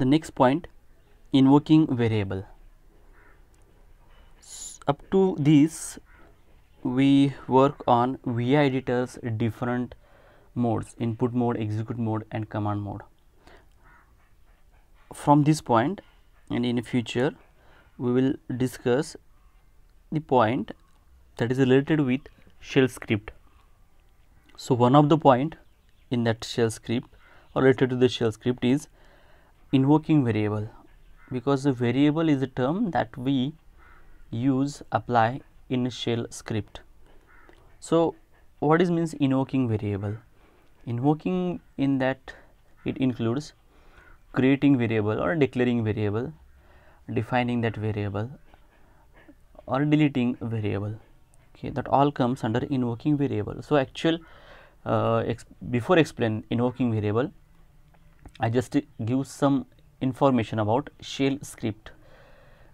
the next point invoking variable up to this we work on vi editors different modes input mode execute mode and command mode from this point and in future we will discuss the point that is related with shell script so one of the point in that shell script or related to the shell script is invoking variable because the variable is a term that we use apply in shell script. So, what is means invoking variable? Invoking in that it includes creating variable or declaring variable, defining that variable or deleting variable. Okay, that all comes under invoking variable. So, actual uh, before explain invoking variable, I just give some information about shell script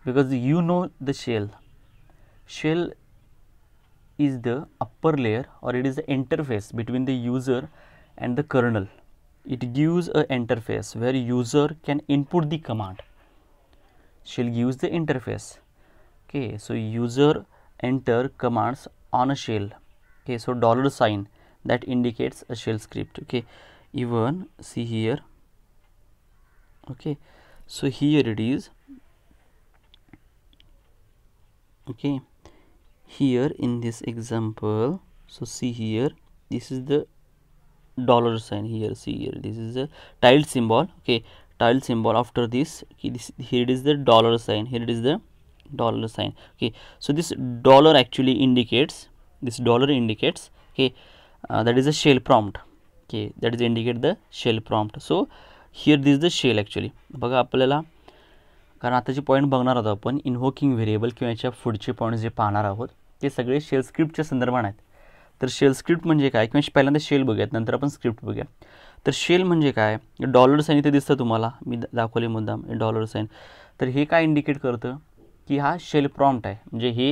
because you know the shell. Shell is the upper layer or it is the interface between the user and the kernel. It gives a interface where user can input the command. Shell gives the interface. Okay, so user enter commands on a shell. Okay, so dollar sign that indicates a shell script. Okay, even see here okay so here it is okay here in this example so see here this is the dollar sign here see here this is a tile symbol okay tile symbol after this, this here it is the dollar sign here it is the dollar sign okay so this dollar actually indicates this dollar indicates okay uh, that is a shell prompt okay that is indicate the shell prompt so here this the shell actually बघा आपल्याला कारण आताचे point बघणार आहोत आपण इनव्होकिंग variable किंवा याच्या पुढचे पॉईंट जे पाहणार आहोत ते सगळे शेल स्क्रिप्टच्या संदर्भात आहेत तर शेल स्क्रिप्ट म्हणजे काय किंवा पहिल्यांदा शेल बघूयात नंतर आपण स्क्रिप्ट बघूया तर शेल म्हणजे काय डॉलर साईन इथे दिसतं तुम्हाला मी दाखवले मुद्दाम डॉलर साईन तर हे काय इंडिकेट करतं की हा शेल प्रॉम्प्ट आहे म्हणजे हे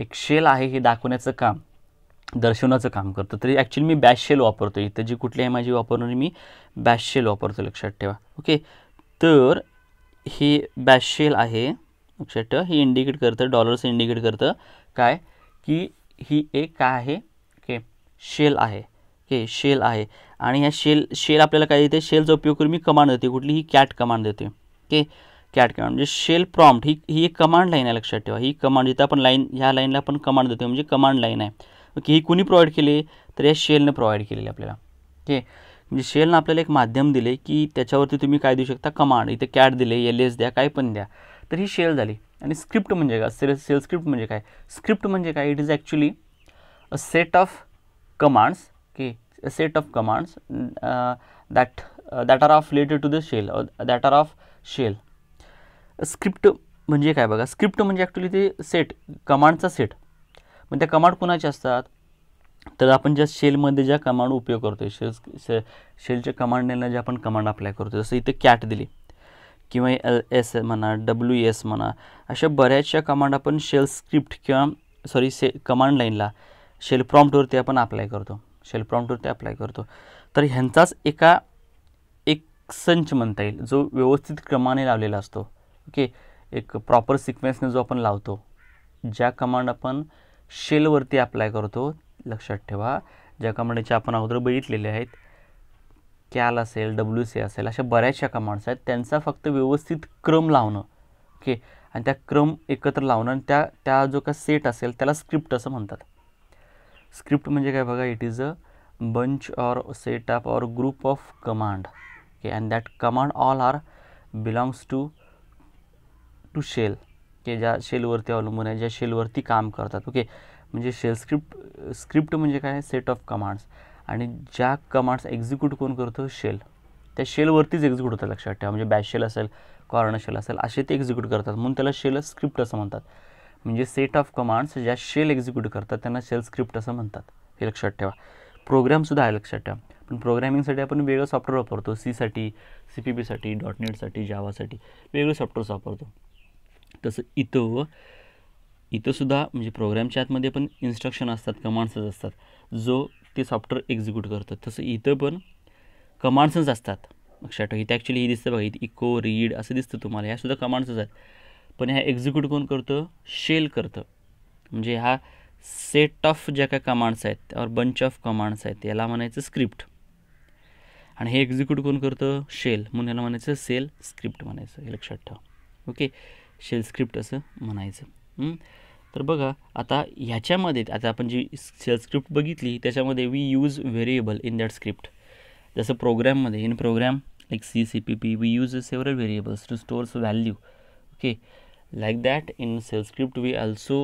एक शेल आहे हे दाखवण्याचं काम दर्शवण्याचं काम करतं तरी ॲक्च्युली मी बॅश शेल वापरतो इथं जी कुठली आहे माझी वापरणार मी बॅश शेल वापरतो लक्षात ठेवा ओके तर हे बॅश शेल आहे लक्षात ठेवा हे इंडिकेट करतं डॉलर्स इंडिकेट करतं काय की ही एक काय आहे ओके शेल आहे ओके शेल आहे आणि ह्या शेल शेल आपल्याला काय देते शेलचा उपयोग करून मी कमांड देते कुठली ही कॅट कमांड देते ओके कॅट कमांड म्हणजे शेल प्रॉम्प्ट ही ही एक कमांड लाईन आहे लक्षात ठेवा ही कमांड इथं आपण लाईन ह्या लाईनला आपण कमांड देतो म्हणजे कमांड लाईन आहे ओके ही कुणी प्रोव्हाइड केली तर या प्रोवाइड के लिए अपने ओके म्हणजे शेलनं अपने एक मध्यम दिले कि तुम्हें तुम्ही देता कमांड इतने कैट दिल एल एस दया का दया तो तर शेल झाली स्क्रिप्ट म्हणजे काय सेल स्क्रिप्ट म्हणजे काय स्क्रिप्ट म्हणजे काय it is actually a set of commands okay a set of commands that that are of related to the shell that are of shell script मजे काय बघा स्क्रिप्ट म्हणजे ॲक्च्युली सेट कमांडचा set मग त्या कमांड कुणाच्या असतात तर आपण ज्या शेलमध्ये ज्या कमांड उपयोग करतो आहे शेल शे शेलच्या कमांडला ज्या म्हणजे आपण कमांड अप्लाय करतो जसं इथे कॅट दिली किंवा एल एस म्हणा डब्ल्यू एस म्हणा अशा बऱ्याचशा कमांड आपण शेल स्क्रिप्ट किंवा सॉरी से कमांड लाईनला शेल प्रॉम्प्टवरती आपण अप्लाय करतो शेल प्रॉम्प्टवरती अप्लाय करतो तर ह्यांचाच एका एक संच म्हणता येईल जो व्यवस्थित क्रमाने लावलेला असतो ओके एक प्रॉपर सिक्वेन्सने जो आपण लावतो ज्या कमांड आपण शेलवरती अप्लाय करतो लक्षात ठेवा ज्या कमांडचे आपण अगोदर बघितलेले आहेत कॅल असेल डब्ल्यू सी असेल अशा बऱ्याचशा कमांड्स आहेत त्यांचा फक्त व्यवस्थित क्रम लावणं ओके आणि त्या क्रम एकत्र लावणं आणि त्या त्या जो का सेट असेल त्याला स्क्रिप्ट असं म्हणतात स्क्रिप्ट म्हणजे काय बघा it is a bunch or set up or group of command okay and that command all are belongs to to shell okay ज्या शेलवरती अवलंबून आहे ज्या शेलवरती काम करतात ओके म्हणजे शेल स्क्रिप्ट स्क्रिप्ट म्हणजे काय सेट ऑफ कमांड्स आणि ज्या कमांड्स एक्झिक्यूट कोण करतो शेल त्या शेलवरतीच एक्झिक्यूट होतात लक्षात ठेवा म्हणजे बॅश शेल असेल कॉर्नर शेल असेल असे ते एक्झिक्यूट करतात म्हणून त्याला शेल स्क्रिप्ट असं म्हणतात म्हणजे सेट ऑफ कमांड्स ज्या शेल एक्झिक्यूट करतात त्यांना शेल स्क्रिप्ट असं म्हणतात हे लक्षात ठेवा प्रोग्रॅमसुद्धा आहे लक्षात ठेवा पण प्रोग्रॅमिंगसाठी आपण वेगळं सॉफ्टवेअर वापरतो सीसाठी सी पी बीसाठी डॉट नेटसाठी जावासाठी वेगळे सॉफ्टवेअर्स वापरतो तसं इथं इथंसुद्धा म्हणजे प्रोग्रामच्या आतमध्ये पण इन्स्ट्रक्शन असतात कमांड्सच असतात जो ते सॉफ्टवेयर एक्जिक्यूट करते तसं इथं कमांड्स आता असतात लक्षात ठेवा इथे ॲक्च्युली हे इको रीड असत तुम्हारा तुम्हाला कमांड्स कमांड्सच आहेत पण ह्या एक्झिक्यूट शेल करतं म्हणजे हा सेट ऑफ ज्या कमांड्स हैं और बंच ऑफ कमांड्स आहेत याला म्हणायचं स्क्रिप्ट आ एक्जिक्यूट को कोण करतं शेल म्हणून याला म्हणायचं सेल स्क्रिप्ट मना हे लक्षात ठेवा ओके शेल स्क्रिप्ट असं हम्म? तो बता बघा आता अपन जी शेल स्क्रिप्ट बघितली we use variable in that script जस प्रोग्राम प्रोग्राममध्ये in program like C C P P we use several variables to store value okay like that in shell script we also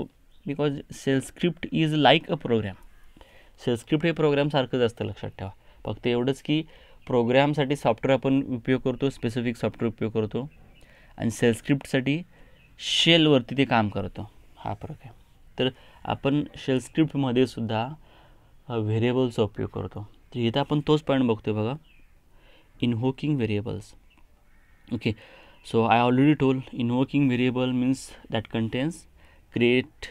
because shell script is like a program shell script program सारखंच लक्षा लक्षात ठेवा फक्त programme सा software अपन उपयोग करतो specific software उपयोग करतो आणि सेल स्क्रिप्टसाठी शेलवरती ते काम करतं हा फरक आहे तर आपण शेल स्क्रिप्टमध्ये सुद्धा व्हेरिएबल्सचा उपयोग करतो तर इथं आपण तोच पॉईंट बघतो बघा invoking variables okay so I already told invoking variable means that contains create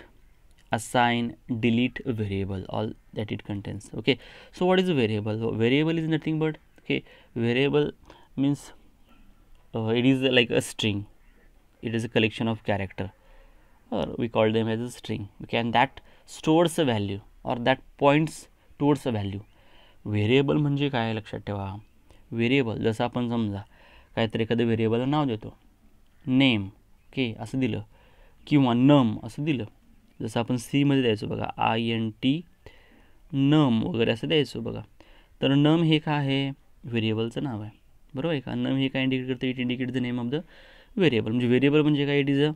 assign delete variable all that it contains okay so what is a variable so variable is nothing but okay variable means uh, it is like a string it is a collection of character or we call them as a string okay and that stores a value or that points towards a value variable म्हणजे काय लक्षात ठेवा variable जसं आपण समजा काहीतरी एखादं व्हेरिएबलला नाव देतो नेम के असं दिलं किंवा नम असं दिलं जसं आपण सीमध्ये द्यायचो बघा आय एन टी नम वगैरे असं द्यायचो बघा तर नम हे काय आहे व्हेरिएबलचं नाव आहे बरोबर आहे का नम हे काय इंडिकेट करतं it indicate the name of the variable म्हणजे व्हेरिएबल म्हणजे काय it is a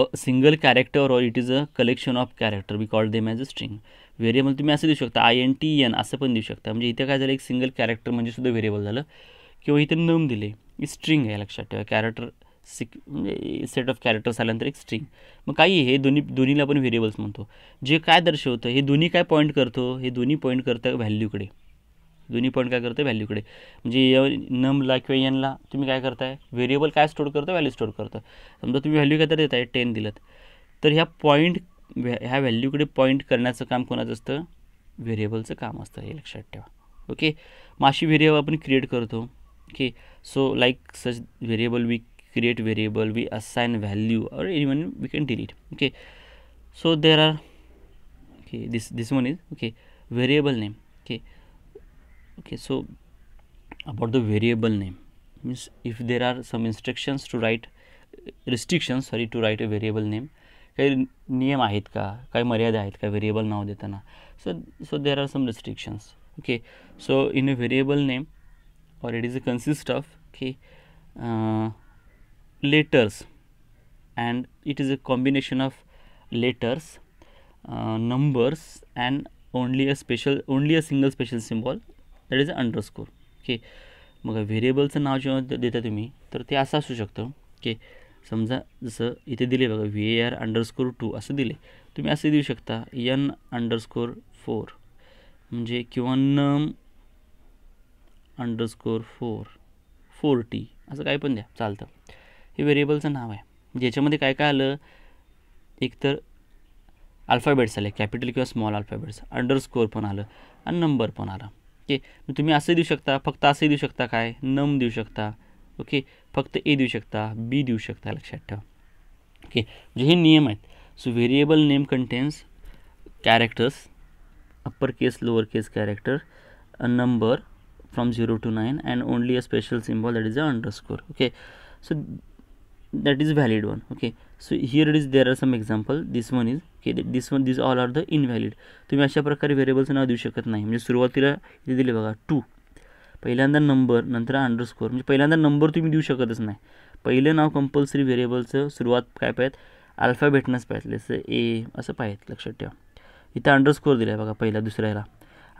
a single character or it is a collection of character we call them as a string variable तुम्ही असं देऊ शकता आय एन टी एन असं पण देऊ शकता म्हणजे इथे काय झालं एक सिंगल कॅरेक्टर म्हणजे सुद्धा व्हेरिएबल झालं किंवा इथे नम दिले ही स्ट्रिंग आहे लक्षात ठेवा कॅरेक्टर सिक म्हणजे सेट ऑफ कॅरेक्टर्स आल्यानंतर एक स्ट्रिंग मग काही हे दोन्ही दोन्हीला आपण व्हेरिएबल्स म्हणतो जे काय दर्शवतं हे दोन्ही काय पॉईंट करतो हे दोन्ही पॉईंट करतं व्हॅल्यूकडे दोन्ही पॉईंट काय करतं व्हॅल्यूकडे म्हणजे नम नमला किंवा एनला तुम्ही काय करताय व्हेरिएबल काय स्टोर करतं व्हॅल्यू स्टोर करतं समजा तुम्ही व्हॅल्यू काय तर देत टेन दिलं तर ह्या पॉईंट व्हॅ ह्या व्हॅल्यूकडे पॉईंट करण्याचं काम कोणाचं असतं व्हेरिएबलचं काम असतं हे लक्षात ठेवा ओके मग अशी व्हेरिएबल आपण क्रिएट करतो okay so like such variable we create variable we assign value or even we can delete okay so there are okay this this one is okay variable name okay okay so about the variable name means if there are some instructions to write restrictions sorry to write a variable name काही नियम आहेत का काही मर्यादा आहेत का variable नाव देताना so so there are some restrictions okay so in a variable name or it is a consist of okay uh, letters and it is a combination of letters uh, numbers and only a special only a single special symbol that is underscore okay मग वेरिएबलच नाव जेव्हा देता तुम्हें तो ते असं असू शकतं की समजा जसं इथे दिले बघा ए आर अंडरस्कोर टू असं दिले तुम्ही असे देऊ शकता यन अंडरस्कोर फोर म्हणजे कि num underscore four four T अस का द्या चालतं हे व्हेरिएबलचं नाव आहे ज्याच्यामध्ये का काय आलं अल्फाबेट्स आए कैपिटल कि स्मॉल अल्फाबेट्स अंडरस्कोर पण आलं आणि नंबर पण आला ओके तुम्ही असंही देऊ शकता फक्त असंही नम देऊ शकता ओके फक्त ए देऊ शकता बी देऊ शकता लक्षात ओके म्हणजे हे नियम है so variable name contains characters upper case lower case character a number from zero to nine and only a special symbol that is a underscore okay so that is valid one okay so here it is there are some example this one is की this one this all are the invalid तुम्हें अशा प्रकारे व्हेरिएबल्सचं नाव देऊ शकत नाही म्हणजे सुरुवातीला इथे दिले बघा टू पहिल्यांदा नंबर नंतर अंडरस्कोर म्हणजे पहिल्यांदा नंबर तुम्हें देऊ शकतच नहीं पैले नाव कंपलसरी व्हेरिएबलचं सुरुआत का पाहिजेत अल्फाबेटनंच पाहिजे जसं ए असं पाहिजेत लक्षात ठेवा इथं अंडरस्कोर दिला आहे बघा पहिला दुसऱ्याला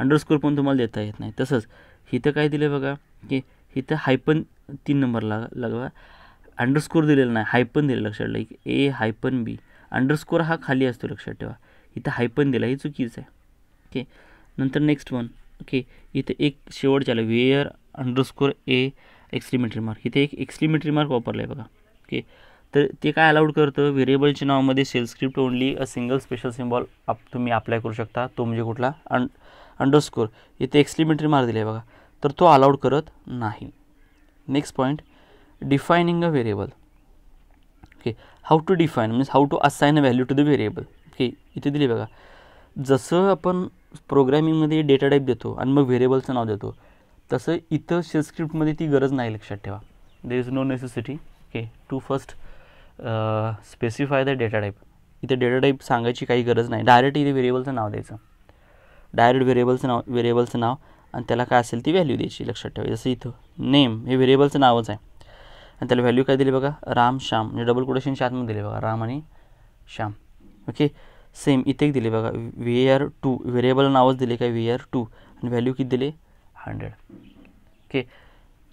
अंडरस्कोर पे तुम्हारा देता ये नहीं तसच इथं का दिलं आहे बघा की तीन नंबर लाग लागवा अंडरस्कोर दिलेला नाही हायपन दिले लक्षात ठेवा ए हायपन बी अंडरस्कोर हा खाली असतो लक्षात ठेवा इथं हायपन दिला हे चुकीचं आहे ओके नंतर नेक्स्ट वन ओके इथं एक शेवट चालू where underscore a exclamatory mark इथे एक एक्सलिमेटरी मार्क वापरला आहे बघा ओके तर ते काय अलाउड करतं व्हेरिएबलच्या नावामध्ये shell script only a single special symbol आप तुम्ही अप्लाय करू शकता तो म्हणजे कुठला अं अंडरस्कोर इथे एक्सलिमेटरी मार्क दिला आहे बघा तर तो अलाउड करत नाही next point defining a variable okay how to define means how to assign value to the variable okay इथे दिली बघा जसं आपण प्रोग्रॅमिंगमध्ये डेटा टाईप देतो आणि मग व्हेरिएबलचं नाव देतो तसं इथं शेलस्क्रिप्टमध्ये ती गरज नाही लक्षात ठेवा there is no necessity okay to first specify the data type इथे डेटा टाईप सांगायची काही गरज नाही डायरेक्ट इथे व्हेरिएबलचं नाव द्यायचं डायरेक्ट व्हेरिएबलचं नाव व्हेरिएबलचं नाव आणि त्याला काय असेल ती व्हॅल्यू द्यायची लक्षात ठेवा जसं इथं नेम हे व्हेरिएबलचं नावच आहे आणि त्याला व्हॅल्यू काय दिली बघा राम श्याम म्हणजे डबल कोटेशनच्या आतमध्ये दिले बघा राम आणि श्याम ओके सेम इथे दिले बघा व्ही आर टू व्हेरिएबल नावच दिले काय व्ही आर टू आणि व्हॅल्यू किती दिले हंड्रेड ओके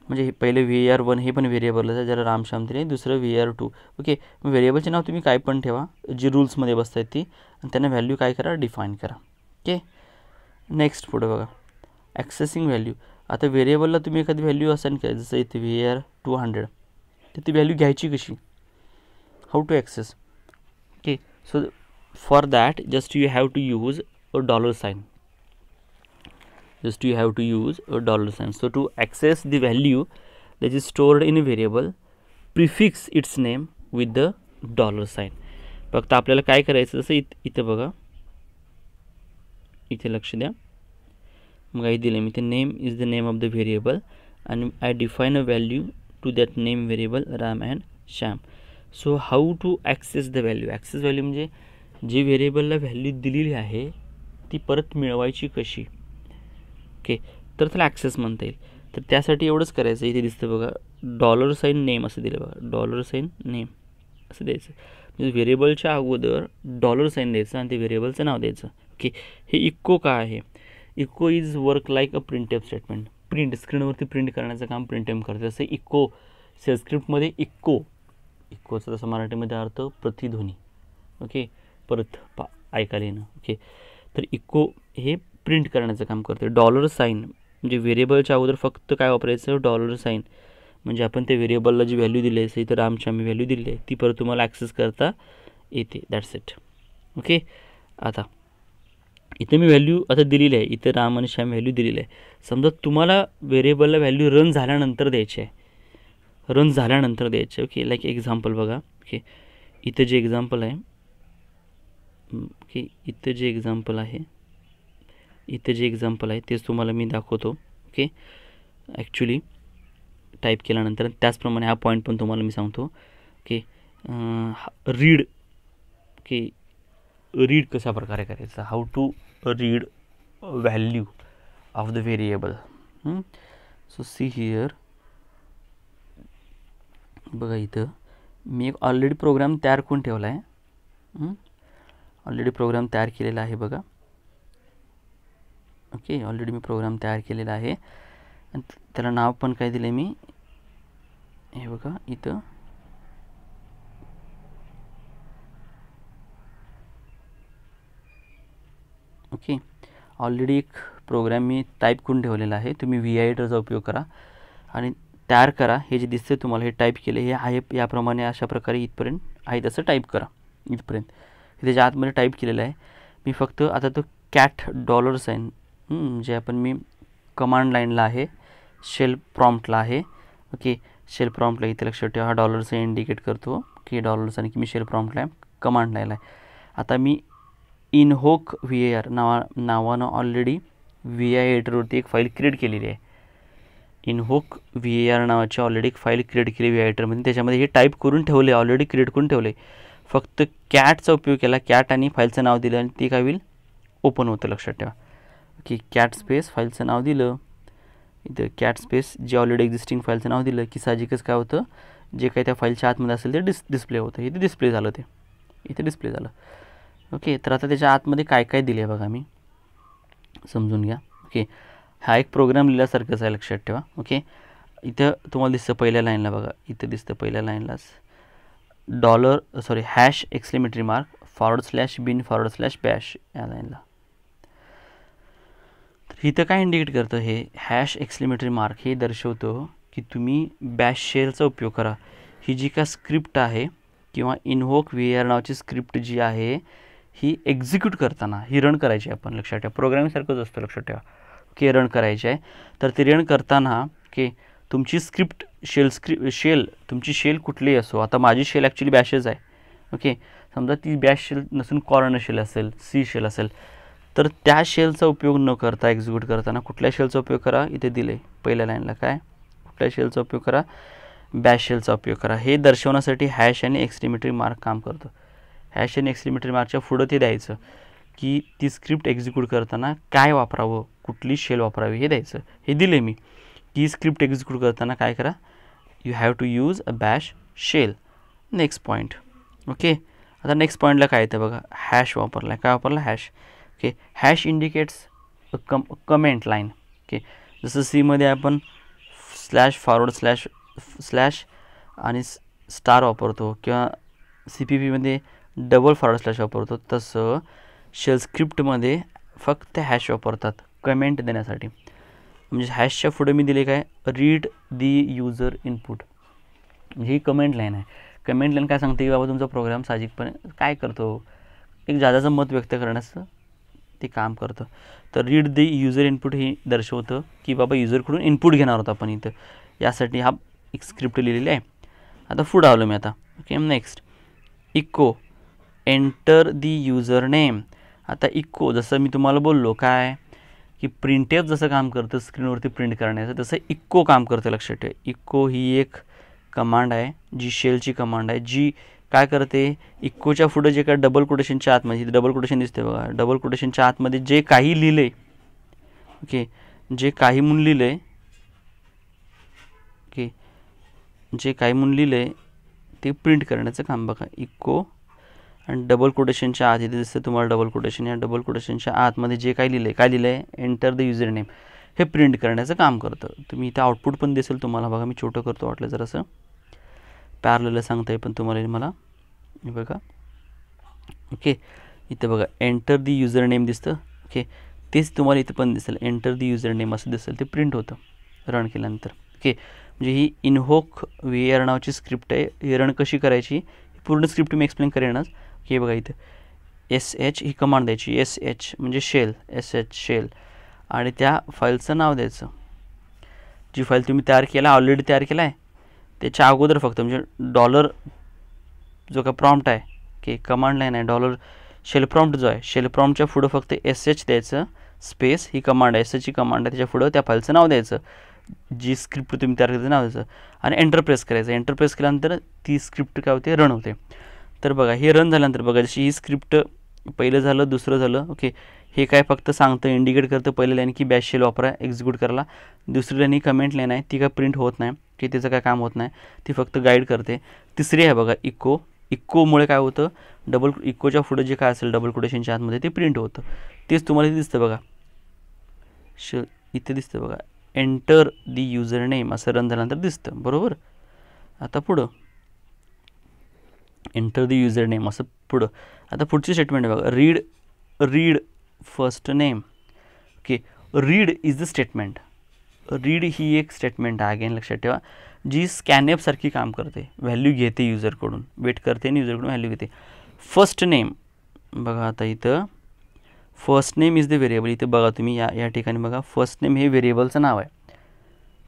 म्हणजे पहिले व्ही आर वन हे पण व्हेरिएबलच आहे ज्याला रामश्याम दिले दुसरं व्ही आर टू ओके व्हेरिएबलचे नाव तुम्ही काय पण ठेवा जी रूल्समध्ये बसत आहेत ती आणि त्यांना व्हॅल्यू काय करा डिफाईन करा ओके नेक्स्ट पुढे बघा ॲक्सेसिंग व्हॅल्यू आता व्हेरिएबलला तुम्ही एखादी व्हॅल्यू असाइन केली जसं इथे व्ही आर टू हंड्रेड तर ती व्हॅल्यू घ्यायची कशी how to access okay so for that just you have to use a dollar sign just you have to use a dollar sign so to access the value that is stored in a variable prefix its name with the dollar sign फक्त आपल्याला काय करायचं जसं इत इथं बघा इथे लक्ष द्या मग काही दिलं मी ते name is the name of the variable आणि I define a value to that name variable ram and sham so how to access the value access value म्हणजे जी व्हेरिएबलला व्हॅल्यू दिलेली आहे ती परत मिळवायची कशी ओके तर त्याला ॲक्सेस म्हणता येईल तर त्यासाठी एवढंच करायचं इथे दिसतं बघा डॉलर साईन नेम असं दिलं बघा डॉलर साईन नेम असं द्यायचं म्हणजे व्हेरिएबलच्या अगोदर डॉलर साईन द्यायचं आणि ते व्हेरिएबलचं नाव द्यायचं ओके हे इको का आहे echo is work like a print statement print स्क्रीनवरती प्रिंट करण्याचं काम प्रिंट एम करते जसं इको सेलस्क्रिप्टमध्ये इक्को इक्कोचा तसा मराठीमध्ये अर्थ प्रतिध्वनी ओके परत पा ऐकायला येणं ओके तर इक्को हे प्रिंट करण्याचं काम करते डॉलर साईन म्हणजे व्हेरिएबलच्या अगोदर फक्त काय वापरायचं डॉलर साईन म्हणजे आपण त्या व्हेरिएबलला जी व्हॅल्यू दिली आहे तर आमची आम्ही व्हॅल्यू दिली आहे ती परत तुम्हाला ॲक्सेस करता येते दॅट्स इट ओके आता इतने मैं वैल्यू आता दिलेली है इथे राम और श्याम वैल्यू दिलेली है समझा तुम्हारा वेरिएबलला वैल्यू रन झाल्यानंतर द्यायची रन झाल्यानंतर द्यायची ओके लाईक एक्झाम्पल बघा ओके जे एक्झाम्पल है ओके इथं जे एक्झाम्पल है इत जे एक्झाम्पल है तो तुम्हारा मैं दाखवतो ओके ॲक्च्युली टाइप के पॉइंट हा पॉईंट पण तुम्हाला ओके रीड ओके रीड कशा प्रकार करायचा how to read value of the variable so see here बघा इथं एक ऑलरेडी प्रोग्राम तैयार करून ठेवला ऑलरेडी प्रोग्राम तैयार के लिए बघा ओके ऑलरेडी मी प्रोग्राम तैयार के लिए त्याला नाव पण काय मी हे बघा ओके ऑलरेडी एक प्रोग्राम मैं टाइप करून ठेवलेला आहे तुम्ही व्ही आय डरचा उपयोग करा तैयार करा ये जे दिते तुम्हारा हे टाईप केले हे आहे याप्रमाणे अशा प्रकार इथपर्यंत है तस टाइप करा इथपर्यंत त्याच्या आतम टाइप के लिए मैं फक्त आता तो कैट डॉलर साईन जे अपन मी कमांड लाईनला है शेल प्रॉम्प्टला है ओके शेल प्रॉम्प्टला इतने लक्षात ठेवा हा डॉलरचा इंडिकेट करतो डॉलर डॉलरचा कि मैं शेल प्रॉम्प्टला कमांड लाइन है आता मी इनहोक व्ही ए आर नवा नवान ऑलरेडी व्ही आय एटरवरती एक फाइल क्रिएट के लिए इनहोक व्ही ए आर नवाच ऑलरेडी एक फाइल क्रिएट के लिए वी आई त्याच्यामध्ये हे टाइप करून ऑलरेडी क्रिएट करूँ ठेवले फक्त कॅटचा उपयोग किया कैट आणि फाइलच नाव दिलं ती का होल ओपन होतं लक्षा ठेवा कैट स्पेस फाइलच नाव दिलं इथं कैट स्पेस जे ऑलरेडी एक्जिस्टिंग फाइलच नाव दिलं कि साहजिकच काय होतं जे कहीं फाइल फाईलच्या आतमध्ये असेल डिस्प्ले होते इथे डिस्प्ले इतने डिस्प्ले ओके तर आता त्याच्या आतमध्ये काय काय ओके हा एक प्रोग्राम लिहिल्यासारखंच आहे लक्षात ठेवा ओके इथं तुम्हाला दिसतं पहिल्या लाईनला बघा दिस्त पैला लाइन लाईनलाच dollar sorry hash exclamatory mark forward slash bin forward slash bash या लाइन तर इथं काय इंडिकेट करतं हे हॅश एक्सलिमेटरी मार्क हे दर्शवतो की तुम्ही बॅश शेलचा उपयोग करा हि जी का स्क्रिप्ट आहे किंवा इनहोक व्ही आर नावाची स्क्रिप्ट जी है ही एक्झिक्यूट करताना ही रन करायची आपण लक्षात ठेवा प्रोग्रामिंगसारखंच असतं लक्षात ठेवा की रन करायचे आहे तर ती रन करताना की तुमची स्क्रिप्ट शेल स्क्रिप्ट शेल तुमची शेल कुठलीही असो आता माझी शेल ॲक्च्युली बॅशेज आहे ओके समजा ती बॅश शेल नसून कॉर्न शेल असेल सी शेल असेल तर त्या शेलचा उपयोग न करता एक्झिक्यूट करताना कुठल्या शेलचा उपयोग करा इथे दिले पहिल्या लाईनला काय कुठल्या शेलचा उपयोग करा बॅश शेलचा उपयोग करा हे दर्शवण्यासाठी हॅश आणि एक्स्ट्रीमेटरी मार्क काम करतो हॅश आणि एक्सलिमीटर मार्कच्या पुढं ते द्यायचं की ती स्क्रिप्ट एक्जिक्यूट करताना काय वापरावं कुठली शेल वापरावी दयाच द्यायचं हे मी की स्क्रिप्ट एक्जिक्यूट करता काय करा you have to use a bash shell next point okay आता नेक्स्ट पॉईंटला काय येतं बघा हॅश वापरला आहे काय okay hash indicates a come comment line okay C सीमध्ये अपन स्लैश फॉरवर्ड स्लैश स्लैश आ स्टार वापरतो कि सी पी पीमध्ये डबल फॉरवर्ड स्लॅश वापरतो तसं शेल स्क्रिप्टमध्ये फक्त हॅश वापरतात कमेंट देण्यासाठी म्हणजे हॅशच्या पुढे मी दिले काय रीड दी युजर इनपुट म्हणजे ही कमेंट लाईन आहे कमेंट लाईन काय सांगते की बाबा तुमचा प्रोग्राम साहजिकपणे काय करतो एक जादाचं मत व्यक्त करण्याचं ते काम करतं तर रीड द युजर इनपुट हे दर्शवतं की बाबा युजरकडून इनपुट घेणार होता आपण इथं यासाठी हा एक स्क्रिप्ट लिहिलेली आहे आता फूड आलो मी आता okay next echo enter the user name आता इको जसं मी तुम्हाला बोललो काय की प्रिंटेप जसं काम करतं स्क्रीनवरती प्रिंट करण्याचं तसं इको काम करते लक्षात ठेव इको ही एक कमांड आहे जी शेलची कमांड आहे जी काय करते इकोच्या पुढं जे काय डबल कोटेशनच्या आतमध्ये डबल कोटेशन दिसते बघा डबल कोटेशनच्या आतमध्ये जे काही लिहिलं आहे ओके जे काही म्हणून लिहिलं आहे ओके जे काही मुन लिहिलं आहे ते प्रिंट करण्याचं काम बघा इक्को एंड डबल कोटेशनच्या आत इथे दिसतं तुम्हाला डबल कोटेशन या डबल कोटेशनच्या आतमध्ये जे का लिहिलं आहे काय एंटर द यूजर नेम हे प्रिंट करण्याचं काम करते तुम्हें इतना आउटपुट पेल तुम्हारा बी बघा करते छोटं करतो वाटलं जर असं पॅरलेलं सांगता येईल पण तुम्हाला एंटर द यूजर नेम दिसतं ओके तेच तुम्हाला इथे एंटर द यूजर नेम असं तो प्रिंट होतं रन के ओके म्हणजे ही इनहोक व्ही आर नावाची स्क्रिप्ट है ये रन कश कराएगी पूर्ण स्क्रिप्ट मैं एक्सप्लेन करेनच हे बघा इथे एस एच हि कमांड दी एस एच मे शेल एस एच शेल आणि त्या नाव दयाच जी फाईल तुम्ही तयार केला ऑलरेडी तैयार के लिए अगोदर फक्त डॉलर जो का प्रॉम्प्ट है कि कमांड लाइन है डॉलर शेल प्रॉम्प्ट जो है शेल प्रॉम्प्टच्या पुढं फक्त एस एच दयाच स्पेस हि कमांड आहे एस एचची कमांड है त्याच्या फाइलच नाव दयाच जी स्क्रिप्ट तुम्हें तैयार करायचं नाव द्यायचं आणि एंटरप्रेस करायचं एंटरप्रेस केल्यानंतर स्क्रिप्ट क्या होती रन होते तर बघा हे रन झाल्यानंतर बघा जशी ही स्क्रिप्ट पहिलं झालं दुसरं झालं ओके हे काय फक्त सांगतं इंडिकेट करतं पहिलं लाईन की बॅश शेल वापरा एक्झिक्यूट करायला दुसरी लाईन कमेंट लाईन आहे ती काय प्रिंट होत नाही की त्याचं काय काम होत नाही ती फक्त गाईड करते तिसरी आहे बघा इको इकोमुळे काय होतं डबल इकोच्या पुढं जे काय असेल डबल कोटेशनच्या आतमध्ये ते प्रिंट होतं तेच तुम्हाला दिसतं बघा श इथे दिसतं बघा एंटर दी युजर नेम असं रन झाल्यानंतर दिसतं बरोबर आता पुढं एंटर द यूजर नेम अस पुढ़ आता पुढ़ स्टेटमेंट आहे बघा read read first name okay read is the statement read ही एक स्टेटमेंट है अगेन लक्षात ठेवा जी स्कॅनएपसारखी काम करते वैल्यू घते युजरकडून वेट करते यूजरको वैल्यू घते घेते फर्स्ट नेम बता इत first name is the variable इतने बघा तुम्हें या या ठिकाणी फर्स्ट नेम हे वेरिएबलच नाव है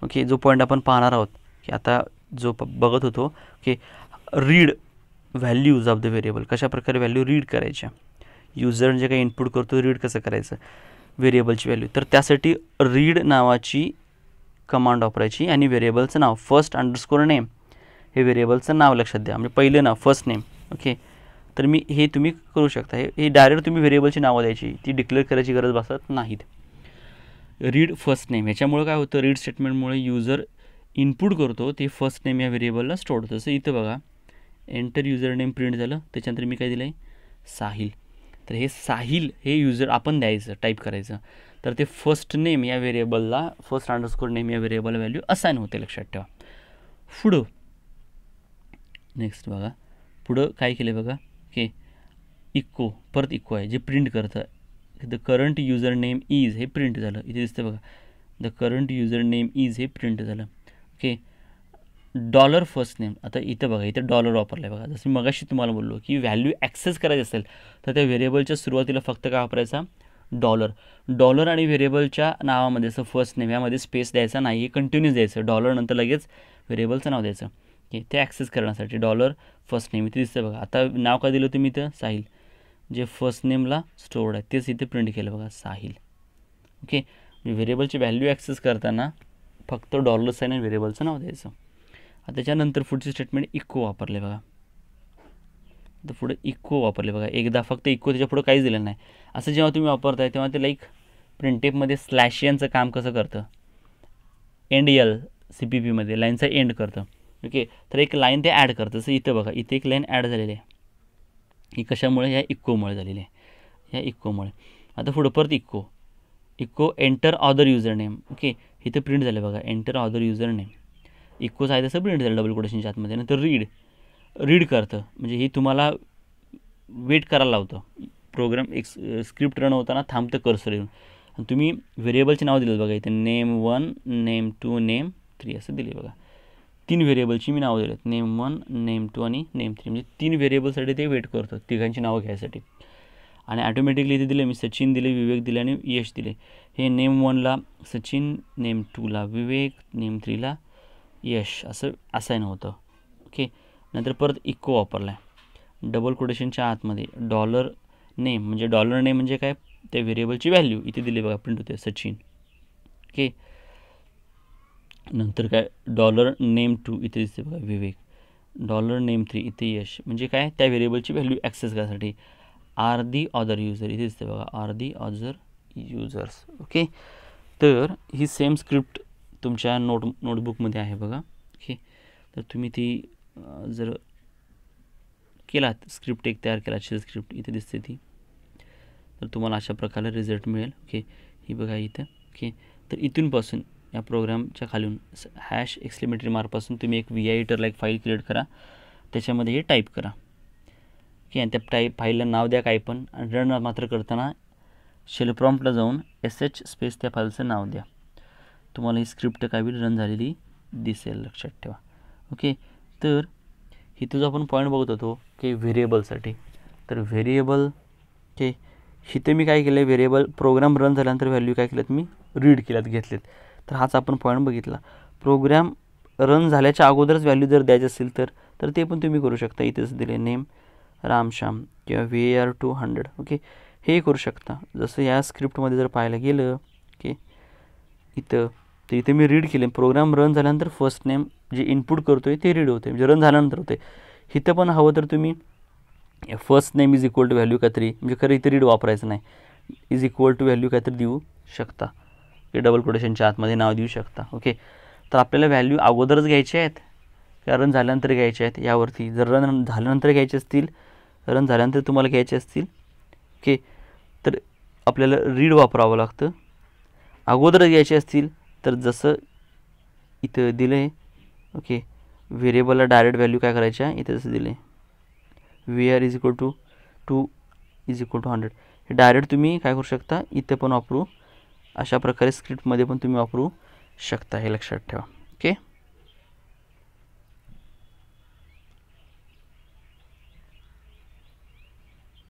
ओके जो पॉइंट अपन पाहणार आहोत कि आता जो बघत हो तो read values of the variable कशा प्रकार वैल्यू रीड करायच्या यूजर जे का इनपुट करते रीड कसं करायचं वेरिएबल की वैल्यू तो रीड नावाची कमांड वापरायची आणि व्हेरिएबलचं नाव फर्स्ट अंडरस्कोर नेम ये व्हेरिएबलचं नाव लक्षात द्या नाव फर्स्ट नेम ओके तर मी हे तुम्ही करू शकता हे हे डायरेक्ट तुम्ही व्हेरिएबलची नावं द्यायची ती डिक्लेअर करायची गरज बसत नाहीत रीड फर्स्ट नेम ह्याच्यामुळं काय होतं रीड स्टेटमेंटमुळे युजर इनपुट करतो ते फर्स्ट नेम या व्हेरिएबलला स्टोर होतं जसं इथं बघा एंटर युजर नेम प्रिंट झालं त्याच्यानंतर मी काय दिलं आहे साहिल तर हे साहिल हे युजर आपण द्यायचं टाईप करायचं तर ते फर्स्ट नेम या व्हेरिएबलला फर्स्ट अंडरस्कोर नेम या व्हेरिएबल व्हॅल्यू असाइन होते लक्षात ठेवा पुढं नेक्स्ट बघा पुढं काय केलं बघा के इको परत इको आहे जे प्रिंट करतं the current user name is हे प्रिंट झालं इथे दिसतं बघा the current user name is हे प्रिंट झालं ओके डॉलर फर्स्ट नेम आता इथं बघा इथं डॉलर वापरला आहे बघा जसं मी मगाशी तुम्हाला बोललो की व्हॅल्यू ॲक्सेस करायची असेल तर त्या व्हेरिएबलच्या सुरुवातीला फक्त काय वापरायचा डॉलर डॉलर आणि व्हेरिएबलच्या नावामध्ये असं फर्स्ट नेम यामध्ये स्पेस द्यायचा नाही आहे कंटिन्यूस द्यायचं डॉलर नंतर लगेच व्हेरिएबलचं नाव द्यायचं ओके ते ॲक्सेस करण्यासाठी डॉलर फर्स्ट नेम इथे दिसतंय बघा आता नाव काय दिलं तुम्ही इथं साहिल जे फर्स्ट नेमला स्टोर्ड आहे तेच इथे प्रिंट केलं बघा साहिल ओके म्हणजे व्हेरिएबलची व्हॅल्यू ॲक्सेस करताना फक्त डॉलर साईन आणि व्हेरिएबलचं नाव द्यायचं त्याच्यानंतर पुढचे स्टेटमेंट इको वापरले बघा तर पुढे इको वापरले बघा एकदा फक्त इको त्याच्या पुढं काहीच दिलं नाही असं जेव्हा तुम्ही वापरताय तेव्हा ते लाईक प्रिंटेपमध्ये स्लॅशियनचं काम कसं करतं एंड यल सी पी पीमध्ये लाईनचं एंड करतं ओके तर एक लाईन ते ॲड करतं जसं इथं बघा इथे एक लाईन ॲड झालेली आहे ही कशामुळे ह्या इक्कोमुळे झालेली आहे ह्या इकोमुळे आता पुढं परत echo echo enter other user name okay इथं प्रिंट झालं बघा enter other user name equals आहे तसं प्रिंट झालं डबल कोटेशनच्या आतमध्ये तो रीड रीड करतं म्हणजे हे वेट करायला लावतं प्रोग्राम एक स्क्रिप्ट रन होता थांबतं कर्सर येऊन आणि तुम्ही व्हेरिएबलचे नाव दिलं बघा name one name two name three असं दिले बघा तीन मैं नाव दिल नेम वन नेम टू आणि नेम थ्री म्हणजे तीन वेरिएबल ते वेट करते तिघांची नावं घ्यायसाठी आणि ॲटोमॅटिकली मैं सचिन दिल विवेक दिल यश दिले नेम वनला सचिन नेम टूला विवेक नेम थ्रीला यश असं असाईन होतं ओके नंतर परत इको वापरला आहे डबल कोटेशनच्या आतमध्ये डॉलर नेम म्हणजे डॉलर नेम म्हणजे काय त्या व्हेरिएबलची व्हॅल्यू इथे दिली बघा प्रिंट होते सचिन ओके नंतर काय डॉलर नेम टू इथे दिसते बघा विवेक डॉलर नेम थ्री इथे यश म्हणजे काय त्या व्हेरिएबलची व्हॅल्यू ॲक्सेस करायसाठी आर दी ऑदर युजर इथे दिसते बघा are the other users okay तर ही सेम स्क्रिप्ट तुमच्या नोट नोटबुकमध्ये आहे बघा ओके तर तुम्ही ती जर केलात स्क्रिप्ट एक तयार केला शेल स्क्रिप्ट इथे दिसते ती तर तुम्हाला अशा प्रकारे रिझल्ट मिळेल ओके ही बघा इथं ओके तर इथूनपासून या प्रोग्रामच्या खालून हॅश एक्सलिमेटरी मार्कपासून तुम्ही एक V I like file create करा त्याच्यामध्ये हे टाईप करा ओके आणि त्या टाईप फाईलला नाव द्या काय पण आणि रन मात्र करताना शेलप्रॉम्पला जाऊन एस एच स्पेस त्या फाईलचं नाव द्या तुम्हाला ही स्क्रिप्ट काय होईल रन झालेली दिसेल लक्षात ठेवा ओके तर इथं जो आपण पॉईंट बघत होतो की व्हेरिएबलसाठी तर व्हेरिएबल ओके इथे मी काय केलं व्हेरिएबल प्रोग्राम रन झाल्यानंतर व्हॅल्यू काय केल्यात मी रीड केल्यात घेतलेत तर हाच आपण पॉईंट बघितला प्रोग्राम रन झाल्याच्या अगोदरच व्हॅल्यू जर द्यायची असेल तर तर ते पण तुम्ही करू शकता इथेच दिले नेम रामश्याम किंवा V R two hundred okay हे करू शकता जसं या स्क्रिप्टमध्ये जर पाहायला गेलं की इथं तर इथे मी रीड केले प्रोग्राम रन झाल्यानंतर फर्स्ट नेम जे इनपुट करतो आहे ते रीड होते म्हणजे रन झाल्यानंतर होते इथं पण हवं तर तुम्ही first name is equal to value काहीतरी म्हणजे खरं इथे रीड वापरायचं नाही इज इक्वल टू व्हॅल्यू काहीतरी देऊ शकता डबल कोटेशनच्या आतमध्ये नाव देऊ शकता ओके तर आपल्याला व्हॅल्यू अगोदरच घ्यायचे आहेत का रन झाल्यानंतर घ्यायचे आहेत यावरती जर रन झाल्यानंतर घ्यायचे असतील रन झाल्यानंतर तुम्हाला घ्यायचे असतील ओके तर आपल्याला रीड वापरावं लागतं अगोदरच घ्यायचे असतील तर जसं इथं दिलं आहे ओके व्हेरिएबलला डायरेक्ट व्हॅल्यू काय करायची आहे इथे जसं दिलं आहे V R is equal to two is equal to hundred हे डायरेक्ट तुम्ही काय करू शकता इथं पण वापरू अशा प्रकारे स्क्रिप्टमध्ये पण तुम्ही वापरू शकता हे लक्षात ठेवा ओके